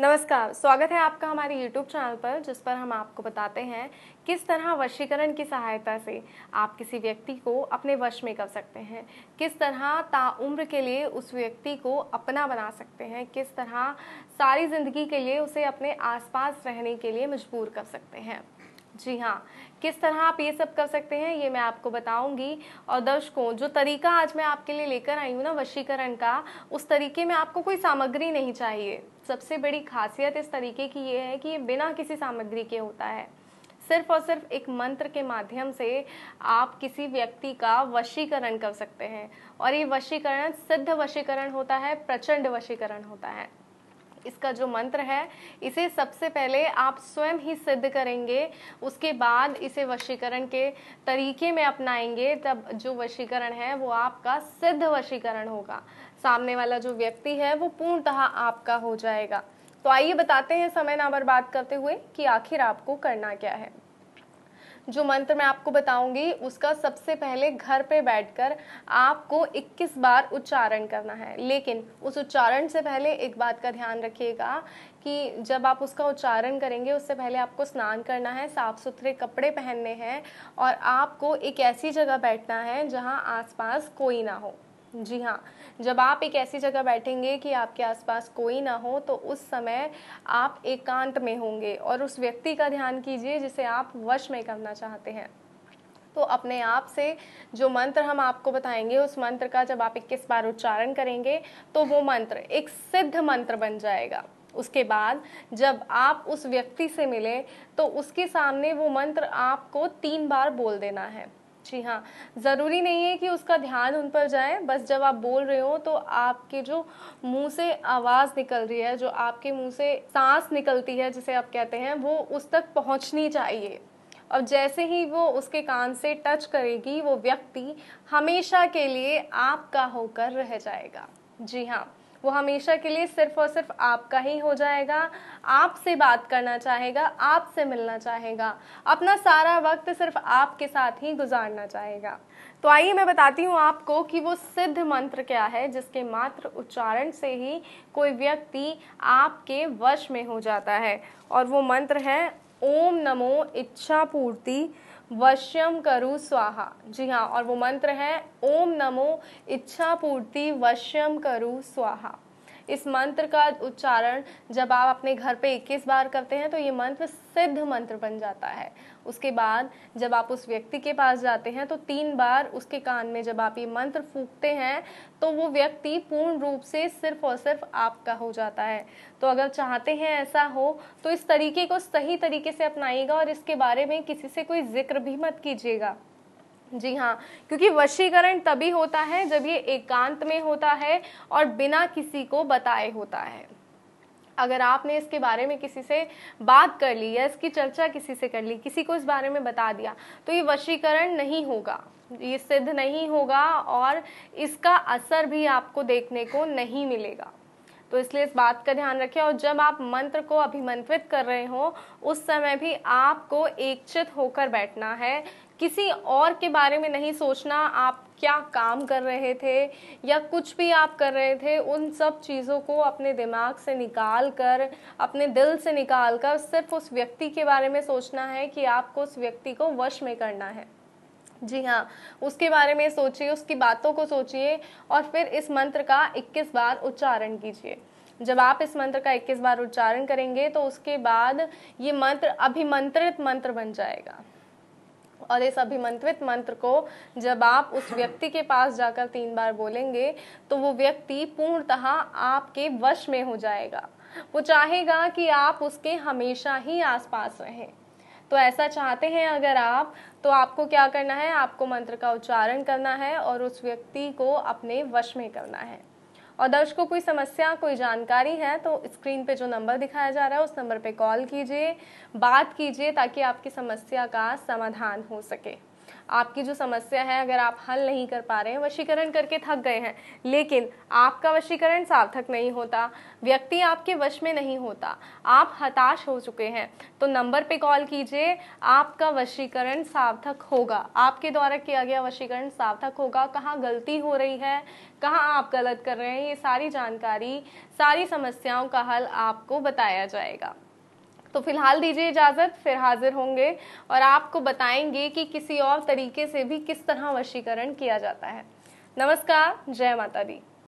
नमस्कार स्वागत है आपका हमारे YouTube चैनल पर जिस पर हम आपको बताते हैं किस तरह वशीकरण की सहायता से आप किसी व्यक्ति को अपने वश में कर सकते हैं किस तरह ताउम्र के लिए उस व्यक्ति को अपना बना सकते हैं किस तरह सारी ज़िंदगी के लिए उसे अपने आसपास रहने के लिए मजबूर कर सकते हैं जी हाँ किस तरह आप ये सब कर सकते हैं ये मैं आपको बताऊंगी और दर्शकों जो तरीका आज मैं आपके लिए लेकर आई हूँ ना वशीकरण का उस तरीके में आपको कोई सामग्री नहीं चाहिए सबसे बड़ी खासियत इस तरीके की ये है कि ये बिना किसी सामग्री के होता है सिर्फ और सिर्फ एक मंत्र के माध्यम से आप किसी व्यक्ति का वशीकरण कर सकते हैं और ये वशीकरण सिद्ध वशीकरण होता है प्रचंड वशीकरण होता है इसका जो मंत्र है इसे सबसे पहले आप स्वयं ही सिद्ध करेंगे उसके बाद इसे वशीकरण के तरीके में अपनाएंगे तब जो वशीकरण है वो आपका सिद्ध वशीकरण होगा सामने वाला जो व्यक्ति है वो पूर्णतः आपका हो जाएगा तो आइए बताते हैं समय ना बर्बाद करते हुए कि आखिर आपको करना क्या है जो मंत्र मैं आपको बताऊंगी उसका सबसे पहले घर पे बैठकर आपको 21 बार उच्चारण करना है लेकिन उस उच्चारण से पहले एक बात का ध्यान रखिएगा कि जब आप उसका उच्चारण करेंगे उससे पहले आपको स्नान करना है साफ़ सुथरे कपड़े पहनने हैं और आपको एक ऐसी जगह बैठना है जहाँ आसपास कोई ना हो जी हाँ जब आप एक ऐसी जगह बैठेंगे कि आपके आसपास कोई ना हो तो उस समय आप एकांत एक में होंगे और उस व्यक्ति का ध्यान कीजिए जिसे आप वश में करना चाहते हैं तो अपने आप से जो मंत्र हम आपको बताएंगे उस मंत्र का जब आप इक्कीस बार उच्चारण करेंगे तो वो मंत्र एक सिद्ध मंत्र बन जाएगा उसके बाद जब आप उस व्यक्ति से मिले तो उसके सामने वो मंत्र आपको तीन बार बोल देना है जी हाँ ज़रूरी नहीं है कि उसका ध्यान उन पर जाए बस जब आप बोल रहे हो तो आपके जो मुंह से आवाज़ निकल रही है जो आपके मुंह से सांस निकलती है जिसे आप कहते हैं वो उस तक पहुंचनी चाहिए और जैसे ही वो उसके कान से टच करेगी वो व्यक्ति हमेशा के लिए आपका होकर रह जाएगा जी हाँ वो हमेशा के लिए सिर्फ और सिर्फ आपका ही हो जाएगा आपसे बात करना चाहेगा आपसे मिलना चाहेगा अपना सारा वक्त सिर्फ आपके साथ ही गुजारना चाहेगा तो आइए मैं बताती हूँ आपको कि वो सिद्ध मंत्र क्या है जिसके मात्र उच्चारण से ही कोई व्यक्ति आपके वश में हो जाता है और वो मंत्र है ओम नमो इच्छा पूर्ति वश्यम करु स्वाहा जी हाँ और वो मंत्र है ओम नमो इच्छा पूर्ति वश्यम करु स्वाहा इस मंत्र का उच्चारण जब आप अपने घर पे 21 बार करते हैं तो ये मंत्र सिद्ध मंत्र बन जाता है उसके बाद जब आप उस व्यक्ति के पास जाते हैं तो तीन बार उसके कान में जब आप ये मंत्र फूकते हैं तो वो व्यक्ति पूर्ण रूप से सिर्फ और सिर्फ आपका हो जाता है तो अगर चाहते हैं ऐसा हो तो इस तरीके को सही तरीके से अपनाइएगा और इसके बारे में किसी से कोई जिक्र भी मत कीजिएगा जी हाँ क्योंकि वशीकरण तभी होता है जब ये एकांत में होता है और बिना किसी को बताए होता है अगर आपने इसके बारे में किसी से बात कर ली या इसकी चर्चा किसी से कर ली किसी को इस बारे में बता दिया तो ये वशीकरण नहीं होगा ये सिद्ध नहीं होगा और इसका असर भी आपको देखने को नहीं मिलेगा तो इसलिए इस बात का ध्यान रखें और जब आप मंत्र को अभिमंत्रित कर रहे हो उस समय भी आपको एकचित होकर बैठना है किसी और के बारे में नहीं सोचना आप क्या काम कर रहे थे या कुछ भी आप कर रहे थे उन सब चीज़ों को अपने दिमाग से निकाल कर अपने दिल से निकाल कर सिर्फ उस व्यक्ति के बारे में सोचना है कि आपको उस व्यक्ति को वश में करना है जी हाँ उसके बारे में सोचिए उसकी बातों को सोचिए और फिर इस मंत्र का 21 बार उच्चारण कीजिए जब आप इस मंत्र का 21 बार उच्चारण करेंगे तो उसके बाद ये मंत्र अभिमंत्रित मंत्र बन जाएगा और इस अभिमंत्रित मंत्र को जब आप उस व्यक्ति के पास जाकर तीन बार बोलेंगे तो वो व्यक्ति पूर्णतः आपके वश में हो जाएगा वो चाहेगा कि आप उसके हमेशा ही आसपास रहें तो ऐसा चाहते हैं अगर आप तो आपको क्या करना है आपको मंत्र का उच्चारण करना है और उस व्यक्ति को अपने वश में करना है और दर्शकों कोई समस्या कोई जानकारी है तो स्क्रीन पे जो नंबर दिखाया जा रहा है उस नंबर पे कॉल कीजिए बात कीजिए ताकि आपकी समस्या का समाधान हो सके आपकी जो समस्या है अगर आप हल नहीं कर पा रहे हैं वशीकरण करके थक गए हैं लेकिन आपका वशीकरण सार्थक नहीं होता व्यक्ति आपके वश में नहीं होता आप हताश हो चुके हैं तो नंबर पे कॉल कीजिए आपका वशीकरण सार्थक होगा आपके द्वारा किया गया वशीकरण सार्थक होगा कहाँ गलती हो रही है कहाँ आप गलत कर रहे हैं ये सारी जानकारी सारी समस्याओं का हल आपको बताया जाएगा तो फिलहाल दीजिए इजाज़त फिर हाजिर होंगे और आपको बताएंगे कि किसी और तरीके से भी किस तरह वशीकरण किया जाता है नमस्कार जय माता दी